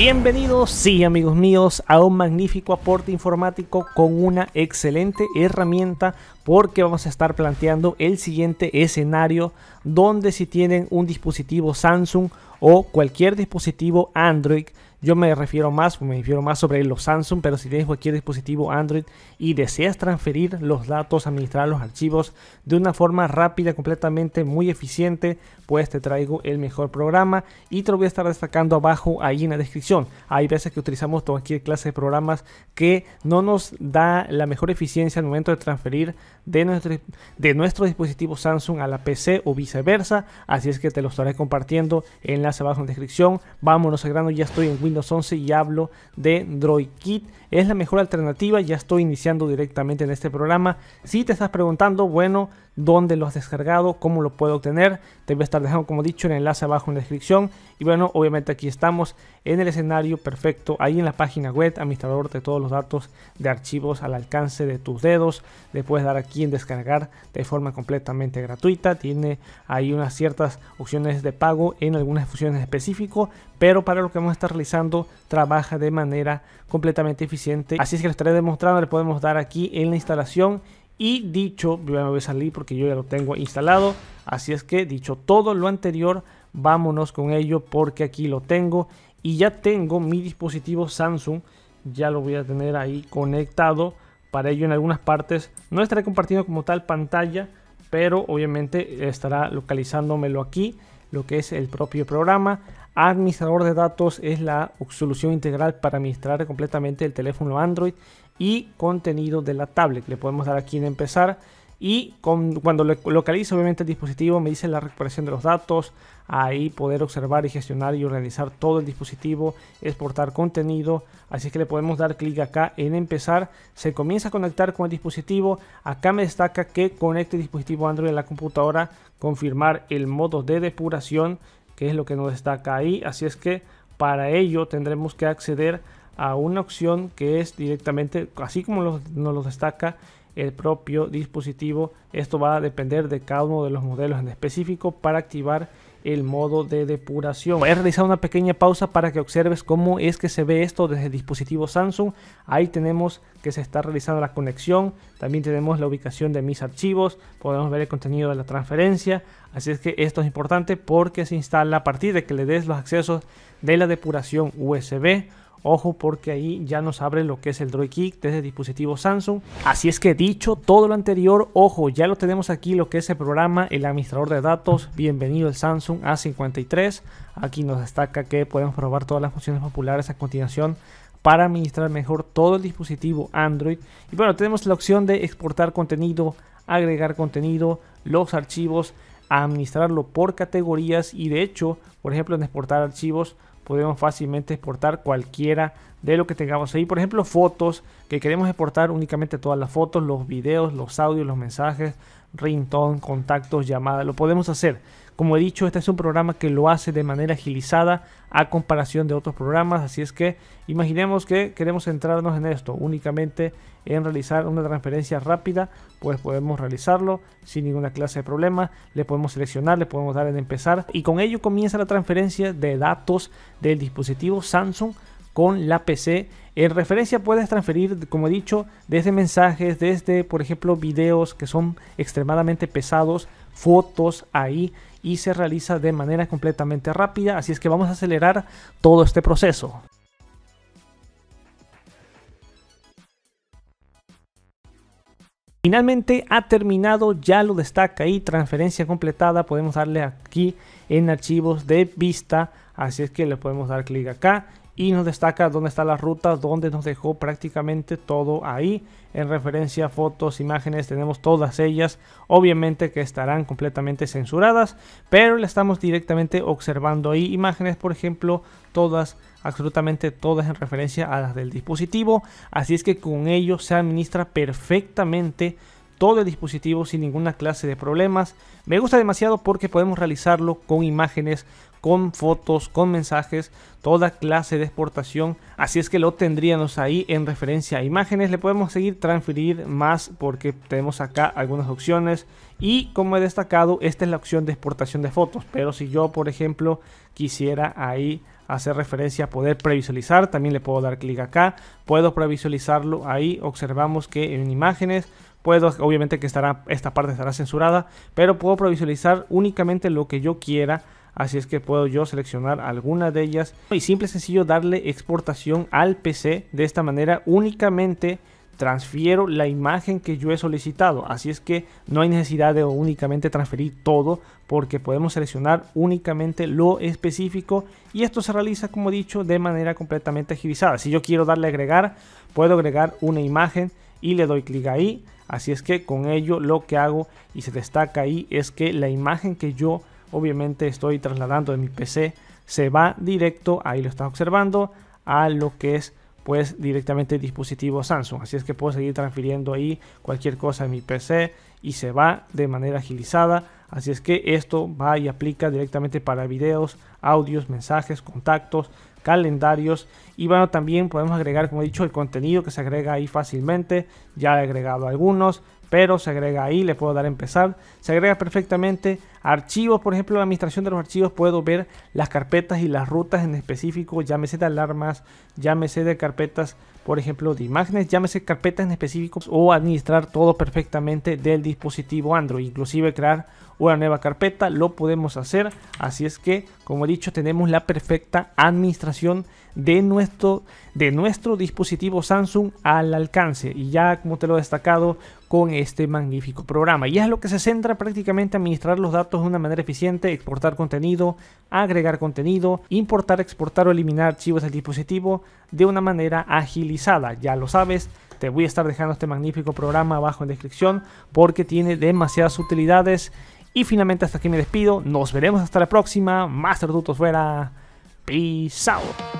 Bienvenidos, sí amigos míos, a un magnífico aporte informático con una excelente herramienta porque vamos a estar planteando el siguiente escenario donde si tienen un dispositivo Samsung o cualquier dispositivo Android yo me refiero más, me refiero más sobre los Samsung, pero si tienes cualquier dispositivo Android y deseas transferir los datos, administrar los archivos de una forma rápida, completamente muy eficiente, pues te traigo el mejor programa y te lo voy a estar destacando abajo ahí en la descripción. Hay veces que utilizamos cualquier clase de programas que no nos da la mejor eficiencia al momento de transferir de nuestro, de nuestro dispositivo Samsung a la PC o viceversa, así es que te lo estaré compartiendo, enlace abajo en la descripción. Vámonos a grano, ya estoy en Windows los 11 y hablo de DroidKit. Es la mejor alternativa, ya estoy iniciando directamente en este programa. Si te estás preguntando, bueno, dónde lo has descargado, cómo lo puedo obtener, te voy a estar dejando, como dicho, el enlace abajo en la descripción. Y bueno, obviamente aquí estamos en el escenario perfecto, ahí en la página web, administrador de todos los datos de archivos al alcance de tus dedos. Le puedes dar aquí en descargar de forma completamente gratuita. Tiene ahí unas ciertas opciones de pago en algunas funciones específicas, pero para lo que vamos a estar realizando trabaja de manera completamente eficiente. Así es que lo estaré demostrando, le podemos dar aquí en la instalación y dicho, me voy a salir porque yo ya lo tengo instalado, así es que dicho todo lo anterior, vámonos con ello porque aquí lo tengo y ya tengo mi dispositivo Samsung, ya lo voy a tener ahí conectado. Para ello en algunas partes no estaré compartiendo como tal pantalla, pero obviamente estará localizándomelo aquí, lo que es el propio programa. Administrador de datos es la solución integral para administrar completamente el teléfono Android y contenido de la tablet. Le podemos dar aquí en empezar y cuando localizo obviamente el dispositivo me dice la recuperación de los datos, ahí poder observar y gestionar y organizar todo el dispositivo, exportar contenido, así que le podemos dar clic acá en empezar, se comienza a conectar con el dispositivo, acá me destaca que conecte el dispositivo Android a la computadora, confirmar el modo de depuración, que es lo que nos destaca ahí. Así es que para ello tendremos que acceder a una opción que es directamente, así como nos lo destaca el propio dispositivo, esto va a depender de cada uno de los modelos en específico para activar el modo de depuración. He realizado una pequeña pausa para que observes cómo es que se ve esto desde el dispositivo Samsung. Ahí tenemos que se está realizando la conexión, también tenemos la ubicación de mis archivos, podemos ver el contenido de la transferencia, así es que esto es importante porque se instala a partir de que le des los accesos de la depuración USB. Ojo porque ahí ya nos abre lo que es el Droid Kick desde el dispositivo Samsung. Así es que dicho todo lo anterior, ojo, ya lo tenemos aquí lo que es el programa, el administrador de datos. Bienvenido el Samsung A53. Aquí nos destaca que podemos probar todas las funciones populares a continuación para administrar mejor todo el dispositivo Android. Y bueno, tenemos la opción de exportar contenido, agregar contenido, los archivos, administrarlo por categorías y de hecho, por ejemplo, en exportar archivos podemos fácilmente exportar cualquiera de lo que tengamos ahí. Por ejemplo, fotos, que queremos exportar únicamente todas las fotos, los videos, los audios, los mensajes, ringtone, contactos, llamadas. Lo podemos hacer como he dicho, este es un programa que lo hace de manera agilizada a comparación de otros programas, así es que imaginemos que queremos centrarnos en esto, únicamente en realizar una transferencia rápida, pues podemos realizarlo sin ninguna clase de problema, le podemos seleccionar, le podemos dar en empezar y con ello comienza la transferencia de datos del dispositivo Samsung con la PC. En referencia puedes transferir, como he dicho, desde mensajes, desde, por ejemplo, videos que son extremadamente pesados, fotos ahí y se realiza de manera completamente rápida. Así es que vamos a acelerar todo este proceso. Finalmente ha terminado, ya lo destaca y transferencia completada, podemos darle aquí en archivos de vista, así es que le podemos dar clic acá y nos destaca dónde está la ruta, donde nos dejó prácticamente todo ahí. En referencia a fotos, imágenes, tenemos todas ellas. Obviamente que estarán completamente censuradas, pero le estamos directamente observando ahí imágenes, por ejemplo, todas absolutamente todas en referencia a las del dispositivo, así es que con ello se administra perfectamente todo el dispositivo sin ninguna clase de problemas. Me gusta demasiado porque podemos realizarlo con imágenes, con fotos, con mensajes, toda clase de exportación. Así es que lo tendríamos ahí en referencia a imágenes. Le podemos seguir transferir más porque tenemos acá algunas opciones. Y como he destacado, esta es la opción de exportación de fotos. Pero si yo, por ejemplo, quisiera ahí hacer referencia a poder previsualizar, también le puedo dar clic acá. Puedo previsualizarlo ahí. Observamos que en imágenes puedo, obviamente que estará, esta parte estará censurada, pero puedo previsualizar únicamente lo que yo quiera así es que puedo yo seleccionar alguna de ellas y simple y sencillo darle exportación al PC. De esta manera únicamente transfiero la imagen que yo he solicitado, así es que no hay necesidad de únicamente transferir todo porque podemos seleccionar únicamente lo específico y esto se realiza como dicho de manera completamente agilizada. Si yo quiero darle agregar, puedo agregar una imagen y le doy clic ahí, así es que con ello lo que hago y se destaca ahí es que la imagen que yo obviamente estoy trasladando de mi PC, se va directo, ahí lo estás observando, a lo que es pues directamente el dispositivo Samsung. Así es que puedo seguir transfiriendo ahí cualquier cosa en mi PC y se va de manera agilizada. Así es que esto va y aplica directamente para videos, audios, mensajes, contactos, calendarios. Y bueno, también podemos agregar, como he dicho, el contenido que se agrega ahí fácilmente. Ya he agregado algunos, pero se agrega ahí, le puedo dar a empezar, se agrega perfectamente archivos, por ejemplo, la administración de los archivos puedo ver las carpetas y las rutas en específico, llámese de alarmas, llámese de carpetas, por ejemplo, de imágenes, llámese carpetas en específico o administrar todo perfectamente del dispositivo Android, inclusive crear una nueva carpeta, lo podemos hacer. Así es que, como he dicho, tenemos la perfecta administración de nuestro, de nuestro dispositivo Samsung al alcance. Y ya, como te lo he destacado, con este magnífico programa. Y es lo que se centra prácticamente administrar los datos de una manera eficiente, exportar contenido, agregar contenido, importar, exportar o eliminar archivos del dispositivo de una manera agilizada. Ya lo sabes, te voy a estar dejando este magnífico programa abajo en descripción porque tiene demasiadas utilidades y finalmente hasta aquí me despido. Nos veremos hasta la próxima. Master Tutos fuera. Peace out.